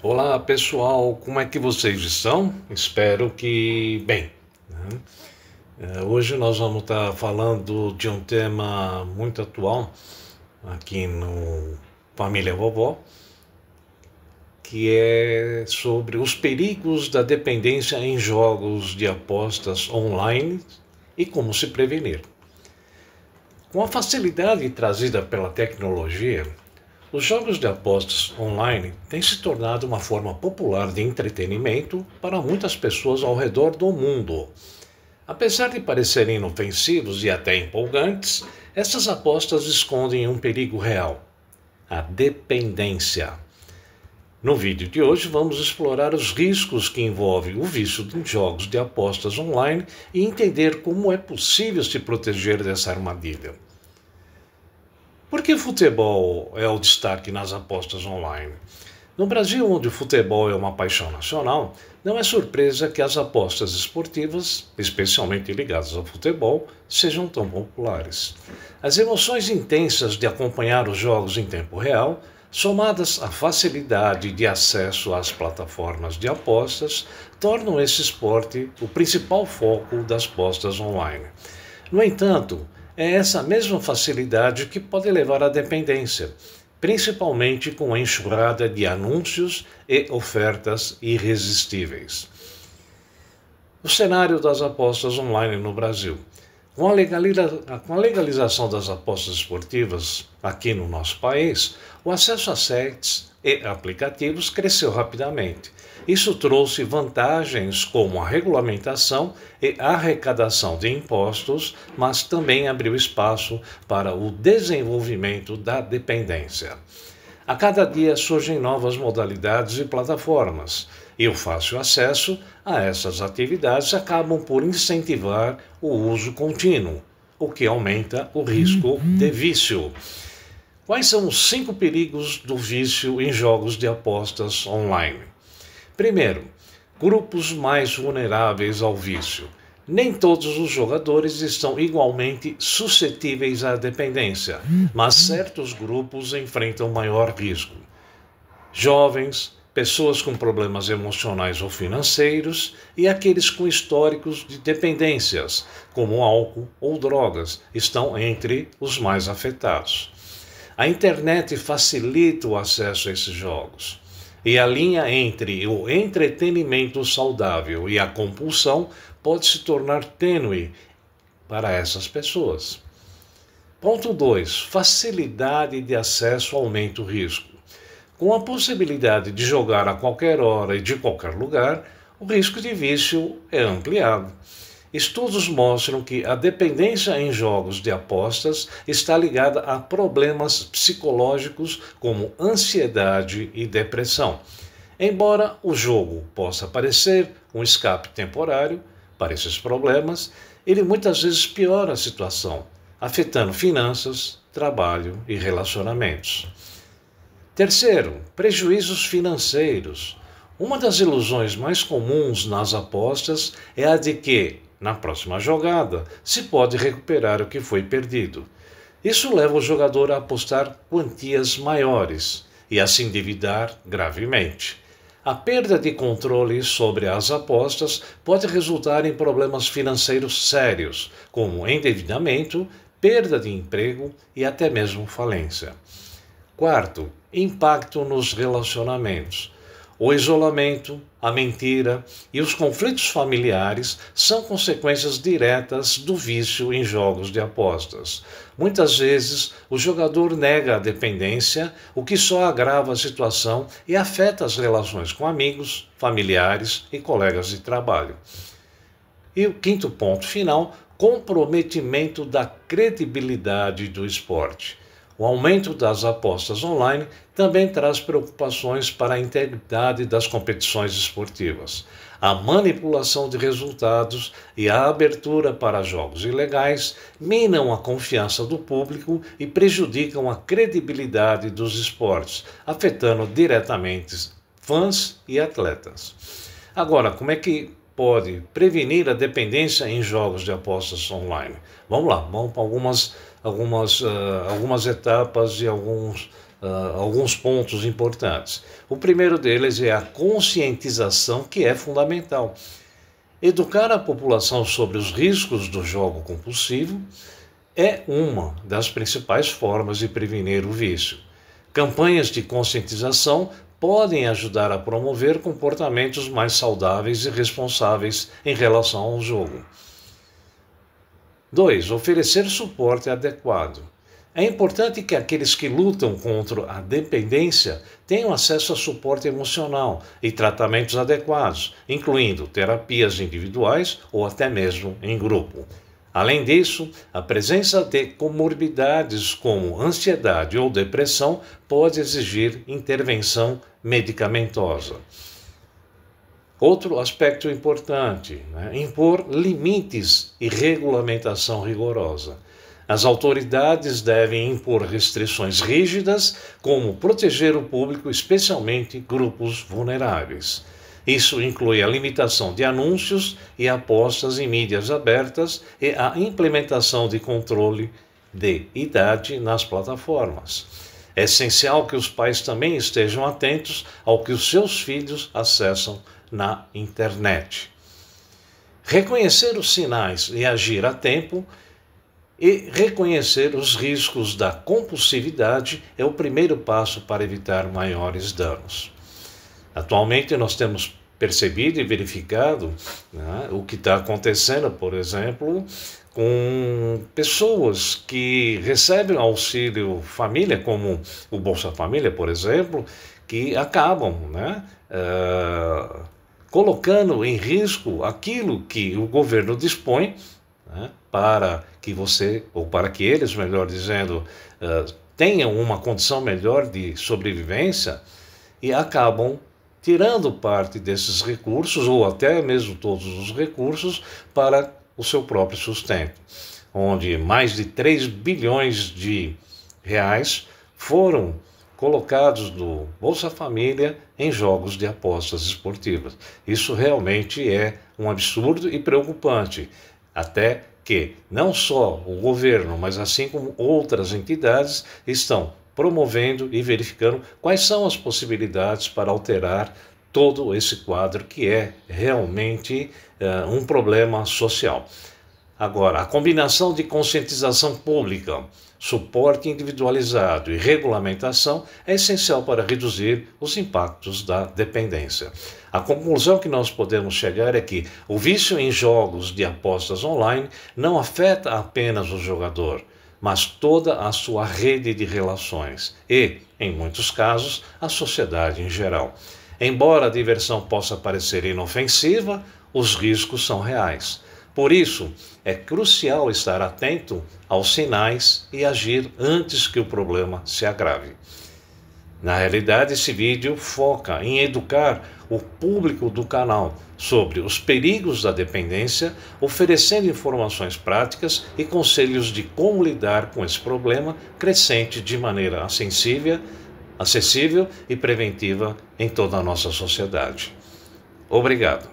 Olá pessoal, como é que vocês estão? Espero que bem. Né? É, hoje nós vamos estar tá falando de um tema muito atual aqui no Família Vovó, que é sobre os perigos da dependência em jogos de apostas online e como se prevenir. Com a facilidade trazida pela tecnologia, os jogos de apostas online têm se tornado uma forma popular de entretenimento para muitas pessoas ao redor do mundo. Apesar de parecerem inofensivos e até empolgantes, essas apostas escondem um perigo real: a dependência. No vídeo de hoje, vamos explorar os riscos que envolve o vício dos jogos de apostas online e entender como é possível se proteger dessa armadilha. Por que futebol é o destaque nas apostas online? No Brasil, onde o futebol é uma paixão nacional, não é surpresa que as apostas esportivas, especialmente ligadas ao futebol, sejam tão populares. As emoções intensas de acompanhar os jogos em tempo real, somadas à facilidade de acesso às plataformas de apostas, tornam esse esporte o principal foco das apostas online. No entanto, é essa mesma facilidade que pode levar à dependência, principalmente com a enxurrada de anúncios e ofertas irresistíveis. O cenário das apostas online no Brasil. Com a, legalização das apostas esportivas aqui no nosso país, o acesso a sites e aplicativos cresceu rapidamente. Isso trouxe vantagens como a regulamentação e arrecadação de impostos, mas também abriu espaço para o desenvolvimento da dependência. A cada dia surgem novas modalidades e plataformas, e o fácil acesso a essas atividades acabam por incentivar o uso contínuo, o que aumenta o risco uhum. de vício. Quais são os cinco perigos do vício em jogos de apostas online? Primeiro, grupos mais vulneráveis ao vício. Nem todos os jogadores estão igualmente suscetíveis à dependência, mas certos grupos enfrentam maior risco. Jovens, pessoas com problemas emocionais ou financeiros e aqueles com históricos de dependências, como álcool ou drogas, estão entre os mais afetados. A internet facilita o acesso a esses jogos. E a linha entre o entretenimento saudável e a compulsão pode se tornar tênue para essas pessoas. Ponto 2. Facilidade de acesso aumenta o risco. Com a possibilidade de jogar a qualquer hora e de qualquer lugar, o risco de vício é ampliado. Estudos mostram que a dependência em jogos de apostas está ligada a problemas psicológicos como ansiedade e depressão. Embora o jogo possa parecer um escape temporário para esses problemas, ele muitas vezes piora a situação, afetando finanças, trabalho e relacionamentos. Terceiro, prejuízos financeiros. Uma das ilusões mais comuns nas apostas é a de que na próxima jogada, se pode recuperar o que foi perdido. Isso leva o jogador a apostar quantias maiores e a se endividar gravemente. A perda de controle sobre as apostas pode resultar em problemas financeiros sérios, como endividamento, perda de emprego e até mesmo falência. Quarto, impacto nos relacionamentos. O isolamento, a mentira e os conflitos familiares são consequências diretas do vício em jogos de apostas. Muitas vezes, o jogador nega a dependência, o que só agrava a situação e afeta as relações com amigos, familiares e colegas de trabalho. E o quinto ponto final: comprometimento da credibilidade do esporte. O aumento das apostas online também traz preocupações para a integridade das competições esportivas. A manipulação de resultados e a abertura para jogos ilegais minam a confiança do público e prejudicam a credibilidade dos esportes, afetando diretamente fãs e atletas. Agora, como é que pode prevenir a dependência em jogos de apostas online. Vamos lá, vamos para algumas, algumas, uh, algumas etapas e alguns, uh, alguns pontos importantes. O primeiro deles é a conscientização, que é fundamental. Educar a população sobre os riscos do jogo compulsivo é uma das principais formas de prevenir o vício. Campanhas de conscientização podem ajudar a promover comportamentos mais saudáveis e responsáveis em relação ao jogo. 2. Oferecer suporte adequado. É importante que aqueles que lutam contra a dependência tenham acesso a suporte emocional e tratamentos adequados, incluindo terapias individuais ou até mesmo em grupo. Além disso, a presença de comorbidades como ansiedade ou depressão pode exigir intervenção medicamentosa. Outro aspecto importante: né? impor limites e regulamentação rigorosa. As autoridades devem impor restrições rígidas, como proteger o público, especialmente grupos vulneráveis. Isso inclui a limitação de anúncios e apostas em mídias abertas e a implementação de controle de idade nas plataformas. É essencial que os pais também estejam atentos ao que os seus filhos acessam na internet. Reconhecer os sinais e agir a tempo e reconhecer os riscos da compulsividade é o primeiro passo para evitar maiores danos. Atualmente, nós temos percebido e verificado né, o que está acontecendo, por exemplo, com pessoas que recebem auxílio família, como o Bolsa Família, por exemplo, que acabam né, uh, colocando em risco aquilo que o governo dispõe né, para que você, ou para que eles, melhor dizendo, uh, tenham uma condição melhor de sobrevivência e acabam tirando parte desses recursos, ou até mesmo todos os recursos, para o seu próprio sustento, onde mais de 3 bilhões de reais foram colocados do Bolsa Família em jogos de apostas esportivas. Isso realmente é um absurdo e preocupante, até que não só o governo, mas assim como outras entidades estão promovendo e verificando quais são as possibilidades para alterar todo esse quadro que é realmente uh, um problema social. Agora, a combinação de conscientização pública, suporte individualizado e regulamentação é essencial para reduzir os impactos da dependência. A conclusão que nós podemos chegar é que o vício em jogos de apostas online não afeta apenas o jogador, mas toda a sua rede de relações e, em muitos casos, a sociedade em geral. Embora a diversão possa parecer inofensiva, os riscos são reais. Por isso, é crucial estar atento aos sinais e agir antes que o problema se agrave. Na realidade, esse vídeo foca em educar o público do canal sobre os perigos da dependência, oferecendo informações práticas e conselhos de como lidar com esse problema crescente de maneira sensível, acessível e preventiva em toda a nossa sociedade. Obrigado.